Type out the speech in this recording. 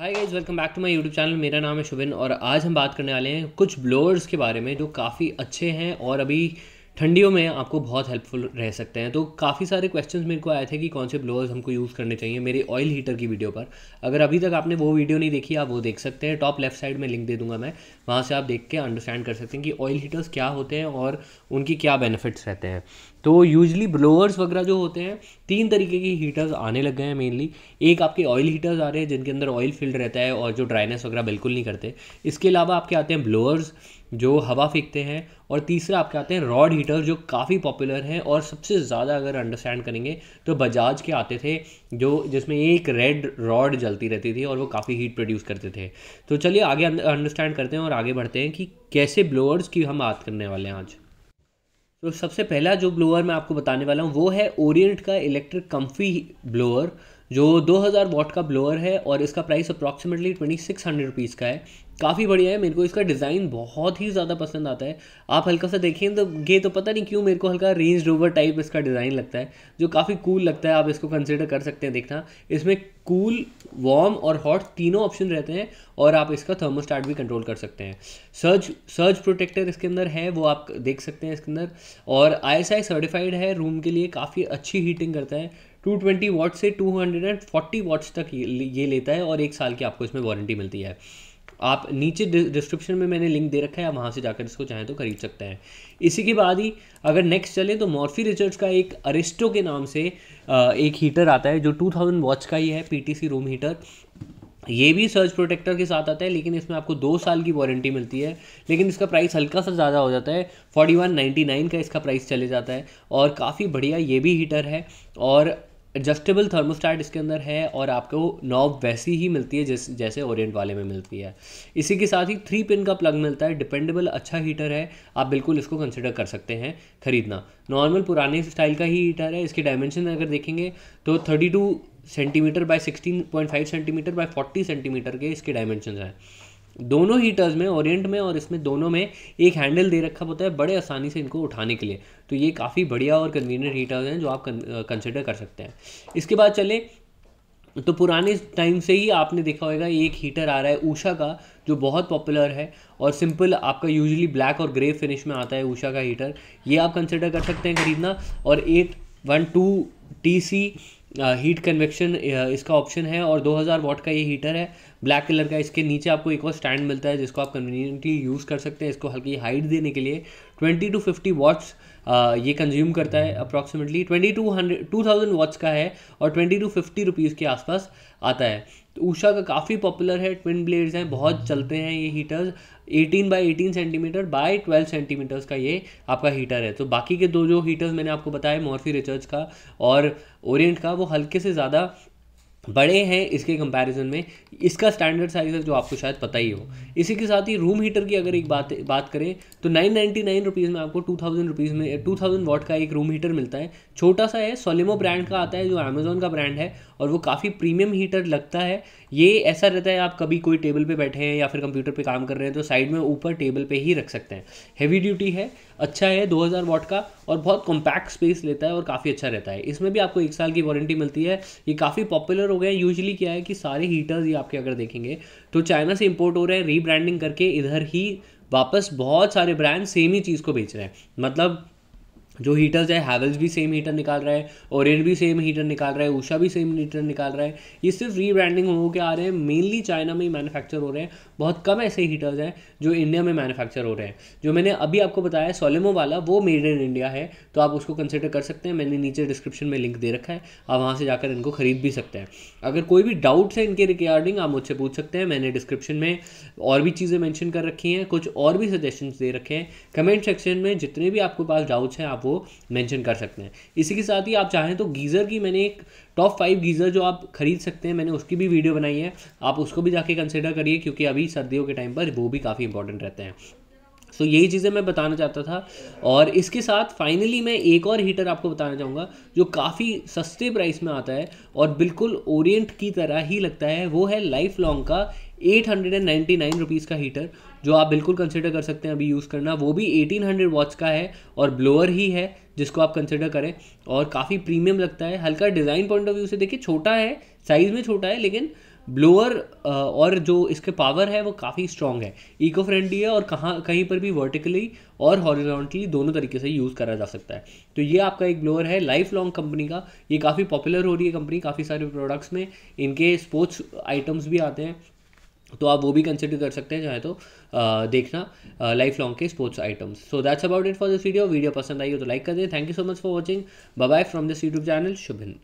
hi guys welcome back to my YouTube channel मेरा नाम है शुभिन और आज हम बात करने वाले हैं कुछ ब्लोअर्स के बारे में जो काफ़ी अच्छे हैं और अभी ठंडियों में आपको बहुत हेल्पफुल रह सकते हैं तो काफ़ी सारे क्वेश्चंस मेरे को आए थे कि कौन से ब्लोअर्स हमको यूज़ करने चाहिए मेरे ऑयल हीटर की वीडियो पर अगर अभी तक आपने वो वीडियो नहीं देखी आप वो देख सकते हैं टॉप लेफ्ट साइड में लिंक दे दूंगा मैं वहाँ से आप देख के अंडरस्टैंड कर सकते हैं कि ऑयल हीटर्स क्या होते हैं और उनकी क्या बेनिफिट्स रहते हैं तो यूजली ब्लोअर्स वगैरह जो होते हैं तीन तरीके के हीटर्स आने लग गए हैं मेनली एक आपके ऑयल हीटर्स आ रहे हैं जिनके अंदर ऑयल फिल्ड रहता है और जो ड्राइनेस वगैरह बिल्कुल नहीं करते इसके अलावा आपके आते हैं ब्लोअर्स जो हवा फेंकते हैं और तीसरा आपके आते हैं रॉड हीटर जो काफ़ी पॉपुलर हैं और सबसे ज़्यादा अगर अंडरस्टैंड करेंगे तो बजाज के आते थे जो जिसमें एक रेड रॉड जलती रहती थी और वो काफ़ी हीट प्रोड्यूस करते थे तो चलिए आगे अंडरस्टैंड करते हैं और आगे बढ़ते हैं कि कैसे ब्लोअर्स की हम बात करने वाले हैं आज तो सबसे पहला जो ब्लोअर मैं आपको बताने वाला हूँ वो है ओरिएंट का इलेक्ट्रिक कम्फी ब्लोअर जो 2000 वॉट का ब्लोअर है और इसका price approximately twenty six hundred rupees का है काफ़ी बढ़िया है मेरे को इसका डिज़ाइन बहुत ही ज़्यादा पसंद आता है आप हल्का सा देखें तो ये तो पता नहीं क्यों मेरे को हल्का रेंज रोवर टाइप इसका डिज़ाइन लगता है जो काफ़ी कूल लगता है आप इसको कंसिडर कर सकते हैं देखना इसमें कूल वार्म और हॉट तीनों ऑप्शन रहते हैं और आप इसका थर्मोस्टार्ट भी कंट्रोल कर सकते हैं सर्ज सर्ज प्रोटेक्टर इसके अंदर है वो आप देख सकते हैं इसके अंदर और आई सर्टिफाइड है रूम के लिए काफ़ी अच्छी हीटिंग करता है 220 ट्वेंटी से 240 वाट्स तक ये लेता है और एक साल की आपको इसमें वारंटी मिलती है आप नीचे डिस्क्रिप्शन में मैंने लिंक दे रखा है आप वहाँ से जाकर इसको चाहें तो खरीद सकते हैं इसी के बाद ही अगर नेक्स्ट चले तो मॉर्फी रिचर्ड्स का एक अरिस्टो के नाम से एक हीटर आता है जो 2000 वॉच का ही है पी रूम हीटर ये भी सर्च प्रोटेक्टर के साथ आता है लेकिन इसमें आपको दो साल की वारंटी मिलती है लेकिन इसका प्राइस हल्का सा ज़्यादा हो जाता है फोर्टी वन नाइन्टी नाइन का इसका प्राइस चले जाता है और काफ़ी बढ़िया ये भी हीटर है और एडजस्टेबल थर्मोस्टाट इसके अंदर है और आपको नॉब वैसी ही मिलती है जिस जैसे ओरिएंट वाले में मिलती है इसी के साथ ही थ्री पिन का प्लग मिलता है डिपेंडेबल अच्छा हीटर है आप बिल्कुल इसको कंसिडर कर सकते हैं खरीदना नॉर्मल पुराने स्टाइल का ही हीटर है इसके डायमेंशन अगर देखेंगे तो thirty two centimetre by sixteen point five centimetre by forty centimetre के इसके डायमेंशन हैं दोनों हीटर्स में ओरिएंट में और इसमें दोनों में एक हैंडल दे रखा होता है बड़े आसानी से इनको उठाने के लिए तो ये काफ़ी बढ़िया और कन्वीनियंट हीटर्स हैं जो आप कंसिडर कर सकते हैं इसके बाद चले तो पुराने टाइम से ही आपने देखा होगा एक हीटर आ रहा है ऊषा का जो बहुत पॉपुलर है और सिंपल आपका यूजुअली ब्लैक और ग्रे फिनिश में आता है ऊषा का हीटर ये आप कंसिडर कर सकते हैं ख़रीदना और eight one two T C heat convection इसका ऑप्शन है और 2000 वाट का ये हीटर है ब्लैक कलर का इसके नीचे आपको एक और स्टैंड मिलता है जिसको आप कन्वीनियंटली यूज़ कर सकते हैं इसको हल्की हाइट देने के लिए 20 टू 50 वाट्स ये कंज्यूम करता है अप्रॉक्सीमेटली 2200 थाउजेंड वाट्स का है और 20 टू 50 रुपीज़ के आसपास आता है तो ऊषा का काफ़ी पॉपुलर है ट्विन ब्लेड्स हैं बहुत चलते हैं ये heaters 18 by 18 centimetre by 12 centimetres का ये आपका हीटर है तो बाकी के दो जो हीटर्स मैंने आपको बताया मॉर्फी रिचर्ज का और ओरिएंट का वो हल्के से ज़्यादा बड़े हैं इसके कंपैरिजन में इसका स्टैंडर्ड साइज़ है जो आपको शायद पता ही हो इसी के साथ ही रूम हीटर की अगर एक बात बात करें तो नाइन नाइन्टी नाइन रुपीज़ में आपको टू थाउजेंड रुपीज़ में टू थाउजेंड वॉट का एक रूम हीटर मिलता है छोटा सा है सोलेमो ब्रांड का आता है जो अमेजोन का ब्रांड है और वो काफ़ी प्रीमियम हीटर लगता है ये ऐसा रहता है आप कभी कोई टेबल पर बैठे हैं या फिर कंप्यूटर पर काम कर रहे हैं तो साइड में ऊपर टेबल पर ही रख सकते हैं हैवी ड्यूटी है अच्छा है 2000 वॉट का और बहुत कॉम्पैक्ट स्पेस लेता है और काफ़ी अच्छा रहता है इसमें भी आपको एक साल की वारंटी मिलती है ये काफ़ी पॉपुलर हो गया यूजली क्या है कि सारे हीटर्स ही आपके अगर देखेंगे तो चाइना से इम्पोर्ट हो रहे हैं रीब्रांडिंग करके इधर ही वापस बहुत सारे ब्रांड सेम ही चीज़ को बेच रहे हैं मतलब जो हीटर्स है हैवल्स भी सेम हीटर निकाल रहा है ओरियन भी सेम हीटर निकाल रहा है उषा भी सेम हीटर निकाल रहा है ये सिर्फ रीब्रांडिंग हो के आ रहे हैं मेनली चाइना में ही मैन्युफैक्चर हो रहे हैं बहुत कम ऐसे हीटर्स हैं जो इंडिया में मैन्युफैक्चर हो रहे हैं जो मैंने अभी आपको बताया सोलेमो वाला वो मेड इन इंडिया है तो आप उसको कंसिडर कर सकते हैं मैंने नीचे डिस्क्रिप्शन में लिंक दे रखा है आप वहाँ से जाकर इनको खरीद भी सकते हैं अगर कोई भी डाउट्स है इनके रिगार्डिंग आप मुझसे पूछ सकते हैं मैंने डिस्क्रिप्शन में और भी चीज़ें मैंशन कर रखी हैं कुछ और भी सजेशन दे रखे हैं कमेंट सेक्शन में जितने भी आपके पास डाउट्स हैं आप आपको मेंशन कर सकते हैं इसी के साथ ही आप चाहें तो गीज़र की मैंने एक टॉप फाइव गीज़र जो आप खरीद सकते हैं मैंने उसकी भी वीडियो बनाई है आप उसको भी जाके कंसिडर करिए क्योंकि अभी सर्दियों के टाइम पर वो भी काफ़ी इंपॉर्टेंट रहते हैं सो so, यही चीज़ें मैं बताना चाहता था और इसके साथ फाइनली मैं एक और हीटर आपको बताना चाहूँगा जो काफ़ी सस्ते प्राइस में आता है और बिल्कुल ओरिएंट की तरह ही लगता है वो है लाइफ लॉन्ग का eight hundred and ninety nine rupees का हीटर जो आप बिल्कुल कंसिडर कर सकते हैं अभी यूज़ करना वो भी एटीन हंड्रेड वॉच का है और ब्लोअर ही है जिसको आप कंसिडर करें और काफ़ी प्रीमियम लगता है हल्का डिज़ाइन पॉइंट ऑफ व्यू से देखिए छोटा है साइज़ में छोटा है लेकिन ब्लोअर uh, और जो इसके पावर है वो काफ़ी स्ट्रॉन्ग है इको फ्रेंडली है और कहाँ कहीं पर भी वर्टिकली और हॉरिजॉन्टली दोनों तरीके से यूज़ करा जा सकता है तो ये आपका एक ब्लोअर है लाइफ लॉन्ग कंपनी का ये काफ़ी पॉपुलर हो रही है कंपनी काफ़ी सारे प्रोडक्ट्स में इनके स्पोर्ट्स आइटम्स भी आते हैं तो आप वो भी कंसिडर कर सकते हैं चाहे तो आ, uh, देखना लाइफ uh, लॉन्ग के sports items so that's about it for this video video पसंद आई हो तो लाइक कर दें thank you so much for watching bye bye from this YouTube channel शुभिन